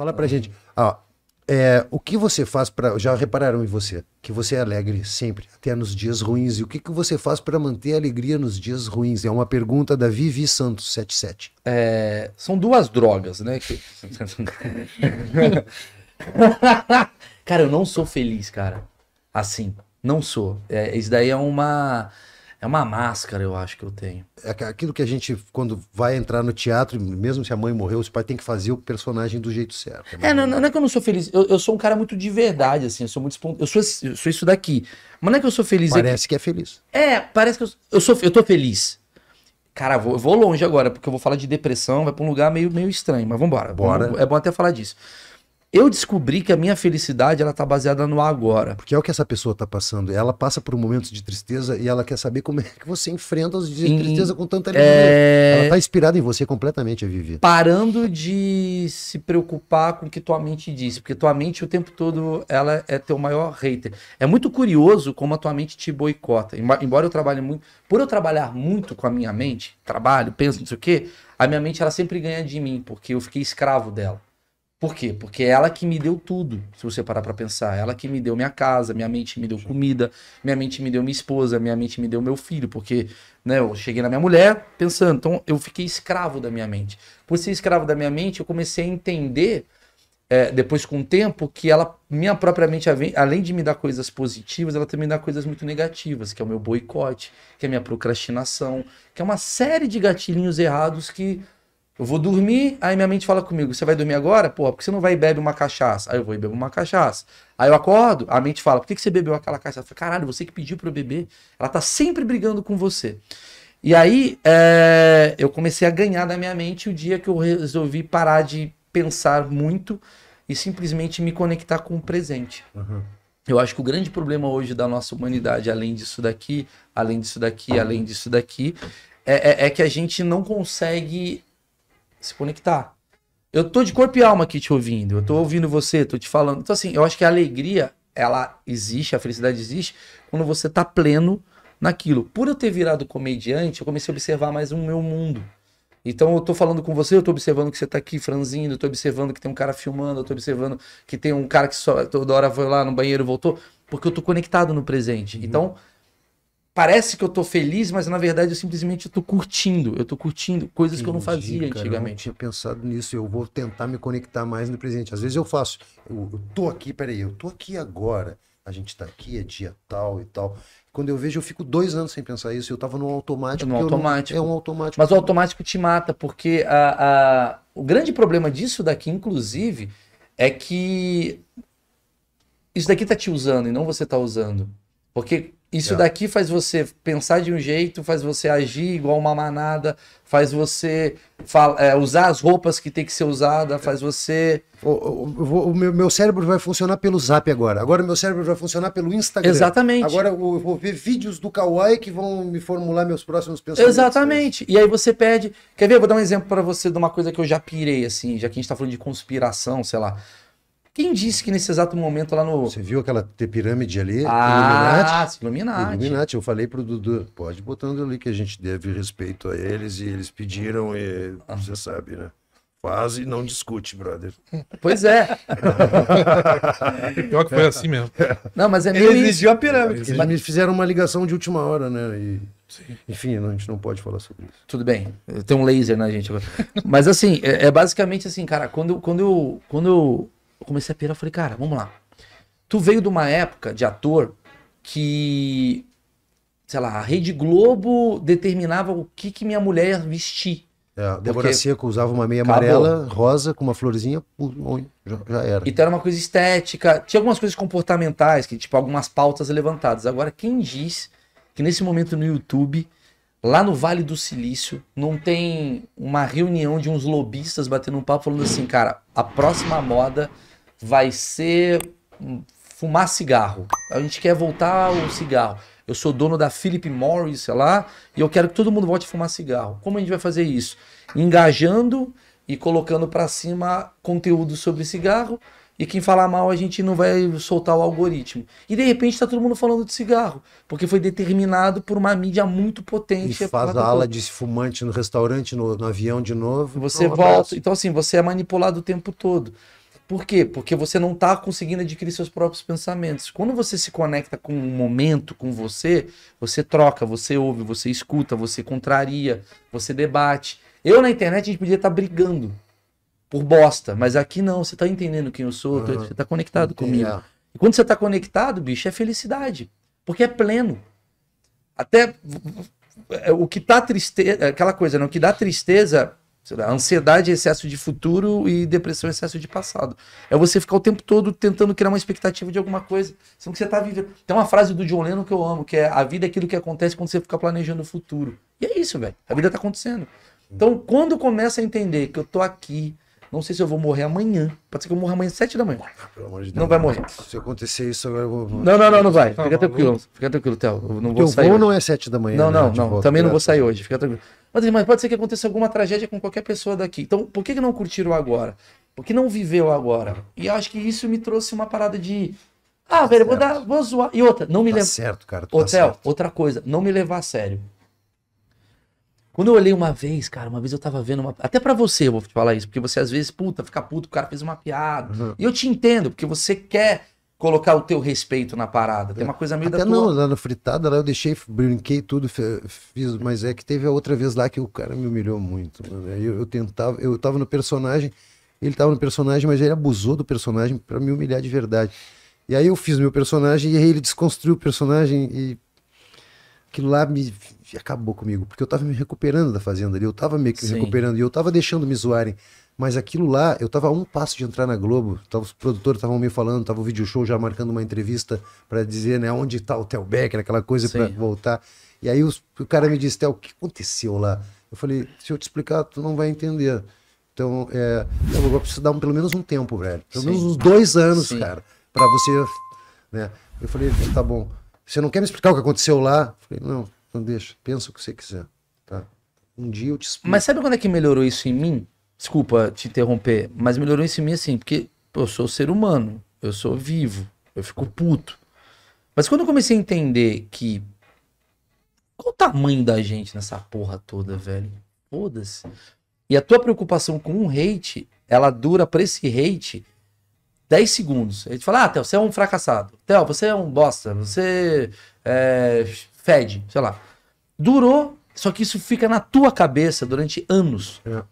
Fala pra gente. Ah, é, o que você faz para. Já repararam em você que você é alegre sempre, até nos dias ruins. E o que, que você faz para manter a alegria nos dias ruins? É uma pergunta da Vivi Santos, 77. É, são duas drogas, né? Que... cara, eu não sou feliz, cara. Assim, não sou. É, isso daí é uma. É uma máscara, eu acho que eu tenho. É aquilo que a gente, quando vai entrar no teatro, mesmo se a mãe morreu, os pais têm que fazer o personagem do jeito certo. É, é não, não, é que eu não sou feliz. Eu, eu, sou um cara muito de verdade, assim. Eu sou muito espont... eu, sou, eu sou isso daqui. Mas não é que eu sou feliz. Parece é que... que é feliz. É, parece que eu, eu sou. Eu tô feliz. Cara, vou, eu vou longe agora, porque eu vou falar de depressão, vai pra um lugar meio, meio estranho, mas vambora. Bora. Vamos, é bom até falar disso eu descobri que a minha felicidade ela tá baseada no agora. Porque é o que essa pessoa tá passando. Ela passa por um momentos de tristeza e ela quer saber como é que você enfrenta os dias de tristeza com tanta alegria. É... Ela tá inspirada em você completamente a viver. Parando de se preocupar com o que tua mente diz, porque tua mente o tempo todo ela é teu maior hater. É muito curioso como a tua mente te boicota. Embora eu trabalhe muito, por eu trabalhar muito com a minha mente, trabalho, penso, não sei o quê, a minha mente ela sempre ganha de mim, porque eu fiquei escravo dela. Por quê? Porque é ela que me deu tudo, se você parar para pensar. Ela que me deu minha casa, minha mente me deu comida, minha mente me deu minha esposa, minha mente me deu meu filho, porque né, eu cheguei na minha mulher pensando, então eu fiquei escravo da minha mente. Por ser escravo da minha mente, eu comecei a entender, é, depois com o tempo, que ela, minha própria mente, além de me dar coisas positivas, ela também dá coisas muito negativas, que é o meu boicote, que é a minha procrastinação, que é uma série de gatilhinhos errados que eu vou dormir, aí minha mente fala comigo, você vai dormir agora? Porra, porque você não vai e bebe uma cachaça? Aí eu vou e bebo uma cachaça. Aí eu acordo, a mente fala, por que, você bebeu aquela cachaça? Eu falo, caralho, você que pediu pra eu beber. Ela tá sempre brigando com você. E aí é, eu comecei a ganhar da minha mente o dia que eu resolvi parar de pensar muito e simplesmente me conectar com o presente. Uhum. Eu acho que o grande problema hoje da nossa humanidade, além disso daqui, além disso daqui, além disso daqui, é, é, é que a gente não consegue se conectar. Eu tô de corpo e alma aqui te ouvindo, eu tô ouvindo você, tô te falando. Então, assim, eu acho que a alegria, ela existe, a felicidade existe, quando você tá pleno naquilo. Por eu ter virado comediante, eu comecei a observar mais o meu mundo. Então eu tô falando com você, eu tô observando que você tá aqui franzindo, eu tô observando que tem um cara filmando, eu tô observando que tem um cara que só toda hora foi lá no banheiro e voltou, porque eu tô conectado no presente. Uhum. Então, parece que eu tô feliz, mas na verdade eu simplesmente tô curtindo. Eu tô curtindo coisas Entendi, que eu não fazia cara, antigamente. Eu não tinha pensado nisso. Eu vou tentar me conectar mais no presente. Às vezes eu faço, eu, eu tô aqui, peraí, eu tô aqui agora. A gente tá aqui, é dia tal e tal. Quando eu vejo, eu fico dois anos sem pensar isso. Eu tava no automático. No automático. Não, é um automático. Mas o automático te mata, porque a, a, o grande problema disso daqui, inclusive, é que isso daqui tá te usando e não você tá usando. Porque isso daqui faz você pensar de um jeito, faz você agir igual uma manada, faz você é, usar as roupas que tem que ser usada, faz você. O, o, o, o meu, meu, cérebro vai funcionar pelo zap agora. Agora meu cérebro vai funcionar pelo Instagram. Exatamente. Agora eu vou ver vídeos do Kawaii que vão me formular meus próximos pensamentos. Exatamente. E aí você pede, Quer ver? Eu vou dar um exemplo para você de uma coisa que eu já pirei, assim, já que a gente tá falando de conspiração, sei lá. Quem disse que nesse exato momento lá no. Você viu aquela pirâmide ali? Ah, Illuminati? Illuminati. Eu falei pro Dudu, pode botando ali que a gente deve respeito a eles e eles pediram e você sabe, né? Faz e não discute, brother. Pois é. Pior que foi assim mesmo. Não, mas é meio. Ele exigiu a pirâmide. Eles me fizeram uma ligação de última hora, né? E... Sim. Enfim, a gente não pode falar sobre isso. Tudo bem. Tem um laser na né, gente agora. mas assim, é, é basicamente assim, cara, quando, quando eu. Quando eu eu comecei a pirar, falei, cara, vamos lá. Tu veio de uma época de ator que, sei lá, a Rede Globo determinava o que, que minha mulher ia vestir. É, Débora Seco usava uma meia Acabou. amarela, rosa, com uma florzinha, já, já, era. Então era uma coisa estética, tinha algumas coisas comportamentais, que tipo algumas pautas levantadas. Agora, quem diz que nesse momento no YouTube, lá no Vale do Silício, não tem uma reunião de uns lobistas batendo um papo falando assim, cara, a próxima moda vai ser fumar cigarro. A gente quer voltar ao cigarro. Eu sou dono da Philip Morris, sei lá, e eu quero que todo mundo volte a fumar cigarro. Como a gente vai fazer isso? Engajando e colocando para cima conteúdo sobre cigarro. E quem falar mal, a gente não vai soltar o algoritmo. E de repente está todo mundo falando de cigarro, porque foi determinado por uma mídia muito potente. E faz a ala de fumante no restaurante, no, no avião de novo. Você volta. É então, assim, você é manipulado o tempo todo. Por quê? Porque você não está conseguindo adquirir seus próprios pensamentos. Quando você se conecta com um momento, com você, você troca, você ouve, você escuta, você contraria, você debate. Eu na internet a gente podia estar tá brigando por bosta, mas aqui não, você está entendendo quem eu sou, uhum. você está conectado Entendi. comigo. É. E quando você está conectado, bicho, é felicidade, porque é pleno. Até é, o que tá tristeza, é aquela coisa, não, né, o que dá tristeza Sei lá, ansiedade é excesso de futuro e depressão é excesso de passado. É você ficar o tempo todo tentando criar uma expectativa de alguma coisa, sendo que você tá vivendo. Tem uma frase do John Lennon que eu amo, que é a vida é aquilo que acontece quando você fica planejando o futuro. E é isso, velho. A vida tá acontecendo. Então, quando começa a entender que eu tô aqui, não sei se eu vou morrer amanhã. Pode ser que eu morra amanhã às sete da manhã. Ah, pelo amor de Deus. Não vai morrer. Se acontecer isso, agora eu vou. Não, não, não, não vai. Tá fica tranquilo. Fica tranquilo, Theo. Eu não vou sair. O voo não é sete da manhã. Não, né? não, né? não. Também não vou sair hoje. Fica tranquilo. Mas, mas pode ser que aconteça alguma tragédia com qualquer pessoa daqui. Então, por que, que não curtiram agora? Por que não viveu agora? E acho que isso me trouxe uma parada de. Ah, tá velho, vou dar. Vou zoar. E outra, não me tá levar. certo, cara. Tá Hotel, tá outra coisa, não me levar a sério. Quando eu olhei uma vez, cara, uma vez eu tava vendo uma. Até para você eu vou te falar isso, porque você às vezes, puta, fica puto, o cara fez uma piada. Uhum. E eu te entendo, porque você quer colocar o teu respeito na parada. Tem é. uma coisa meio Até da não, tua... lá na fritada, lá eu deixei, brinquei tudo, fiz, mas é que teve a outra vez lá que o cara me humilhou muito. Eu, eu, tentava, eu tava no personagem, ele tava no personagem, mas ele abusou do personagem para me humilhar de verdade. E aí eu fiz meu personagem e aí ele desconstruiu o personagem e aquilo lá me acabou comigo, porque eu tava me recuperando da fazenda ali, eu tava meio que me recuperando e eu tava deixando me zoarem. Mas aquilo lá, eu tava a um passo de entrar na Globo, tava, os produtores estavam me falando, tava o vídeo show já marcando uma entrevista para dizer, né, onde tá o Theo Becker, aquela coisa para voltar. E aí os, o cara me disse, Tel, o que aconteceu lá? Eu falei, se eu te explicar, tu não vai entender. Então, é, eu vou precisar dar um, pelo menos um tempo, velho. Pelo Sim. menos uns dois anos, Sim. cara, para você, né? Eu falei, tá bom. Você não quer me explicar o que aconteceu lá? Falei, não, não deixa. Pensa o que você quiser. Tá? Um dia eu te explico. Mas sabe quando é que melhorou isso em mim? Desculpa te interromper, mas melhorou isso em mim assim, porque eu sou ser humano, eu sou vivo, eu fico puto. Mas quando eu comecei a entender que. Qual o tamanho da gente nessa porra toda, velho? Foda-se. E a tua preocupação com um hate, ela dura pra esse hate 10 segundos. Ele te fala, ah, Theo, você é um fracassado. Theo, você é um bosta. Você é, fede, sei lá. Durou, só que isso fica na tua cabeça durante anos. É.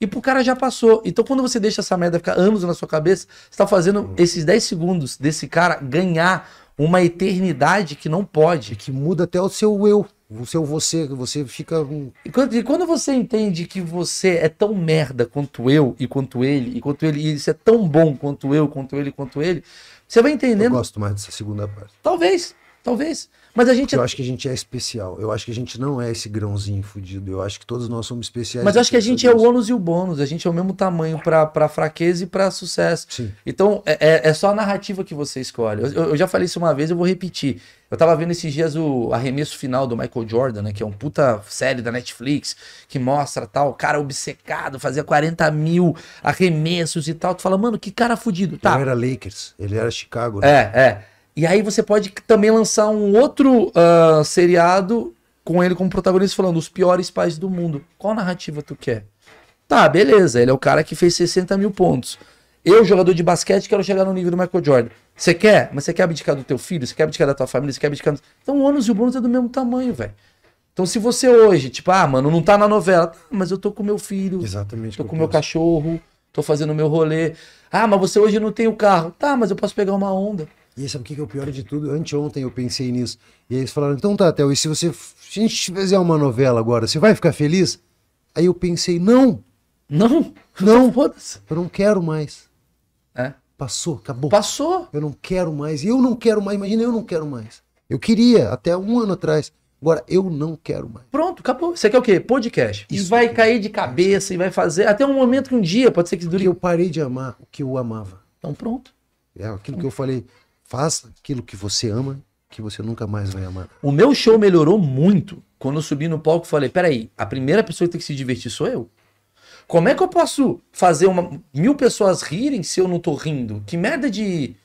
E pro cara já passou. Então quando você deixa essa merda ficar anos na sua cabeça, você tá fazendo hum. esses 10 segundos desse cara ganhar uma eternidade que não pode. E que muda até o seu eu. É o seu você, você fica. E quando, e quando, você entende que você é tão merda quanto eu e quanto ele, e quanto ele, e isso é tão bom quanto eu, quanto ele, quanto ele, você vai entendendo. Eu gosto mais dessa segunda parte. Talvez, talvez. Mas a gente. Eu acho que a gente é especial. Eu acho que a gente não é esse grãozinho fudido. Eu acho que todos nós somos especiais. Mas eu acho que a gente é o ônus e o bônus. A gente é o mesmo tamanho para fraqueza e para sucesso. Sim. Então, é, é, é só a narrativa que você escolhe. Eu, eu, já falei isso uma vez, eu vou repetir. Eu tava vendo esses dias o arremesso final do Michael Jordan, né? Que é um puta série da Netflix que mostra tal. cara obcecado, fazia 40 mil arremessos e tal. Tu fala, mano, que cara fudido. Tá. Ele era Lakers, ele era Chicago, né? É, é. E aí você pode também lançar um outro uh, seriado com ele como protagonista falando os piores pais do mundo. Qual narrativa tu quer? Tá, beleza. Ele é o cara que fez 60 mil pontos. Eu, jogador de basquete, quero chegar no nível do Michael Jordan. Você quer? Mas você quer abdicar do teu filho? Você quer abdicar da tua família? Você quer abdicar... Do... Então o ônus e o bônus é do mesmo tamanho, velho. Então se você hoje, tipo, ah, mano, não tá na novela. Tá, mas eu tô com meu filho. Exatamente. Tô com meu cachorro. Tô fazendo meu rolê. Ah, mas você hoje não tem o carro. Tá, mas eu posso pegar uma onda. E aí, sabe o que é o pior de tudo? Anteontem eu pensei nisso. E aí eles falaram, então tá, Théo, e se você se a gente fizer uma novela agora, você vai ficar feliz? Aí eu pensei, não. Não? Não. Eu não quero mais. É? Passou, acabou. Passou. Eu não quero mais. Eu não quero mais. Imagina, eu não quero mais. Eu queria, até um ano atrás. Agora, eu não quero mais. Pronto, acabou. Você quer o quê? Podcast. Isso e vai cair de cabeça e vai fazer. Até um momento que um dia, pode ser que dure. Porque eu parei de amar o que eu amava. Então pronto. É aquilo que eu falei. Faça aquilo que você ama, que você nunca mais vai amar. O meu show melhorou muito quando eu subi no palco e falei: peraí, a primeira pessoa que tem que se divertir sou eu. Como é que eu posso fazer uma, mil pessoas rirem se eu não tô rindo? Que merda de.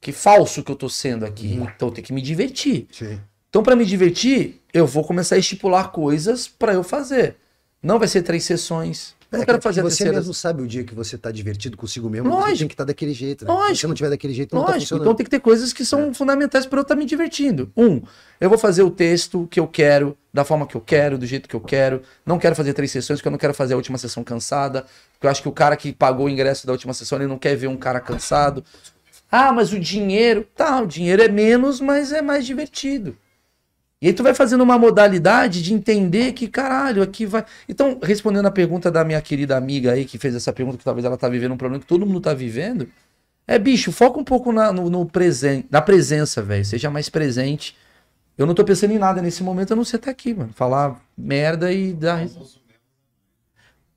Que falso que eu tô sendo aqui. Uhum. Então tem que me divertir. Sim. Então, para me divertir, eu vou começar a estipular coisas para eu fazer. Não vai ser três sessões. É, quero fazer você terceira. mesmo sabe o dia que você está divertido consigo mesmo, Lógico. você tem que estar tá daquele jeito. Né? Lógico. Se eu não tiver daquele jeito, não tá Lógico. Tá funcionando. Então tem que ter coisas que são é. fundamentais para eu estar tá me divertindo. Um, eu vou fazer o texto que eu quero, da forma que eu quero, do jeito que eu quero. Não quero fazer três sessões, porque eu não quero fazer a última sessão cansada. Porque eu acho que o cara que pagou o ingresso da última sessão, ele não quer ver um cara cansado. Ah, mas o dinheiro. Tá, o dinheiro é menos, mas é mais divertido. E aí tu vai fazendo uma modalidade de entender que, caralho, aqui vai. Então, respondendo a pergunta da minha querida amiga aí, que fez essa pergunta, que talvez ela tá vivendo um problema que todo mundo tá vivendo. É, bicho, foca um pouco na, no, no presente, na presença, velho. Seja mais presente. Eu não tô pensando em nada nesse momento, a não ser estar aqui, mano. Falar merda e dar.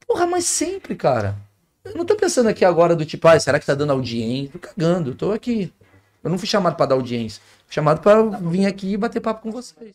Porra, mas sempre, cara. Eu não tô pensando aqui agora do tipo, ah, será que tá dando audiência? Tô cagando, Estou tô aqui. Eu não fui chamado para dar audiência. Fui chamado para vir aqui e bater papo com vocês.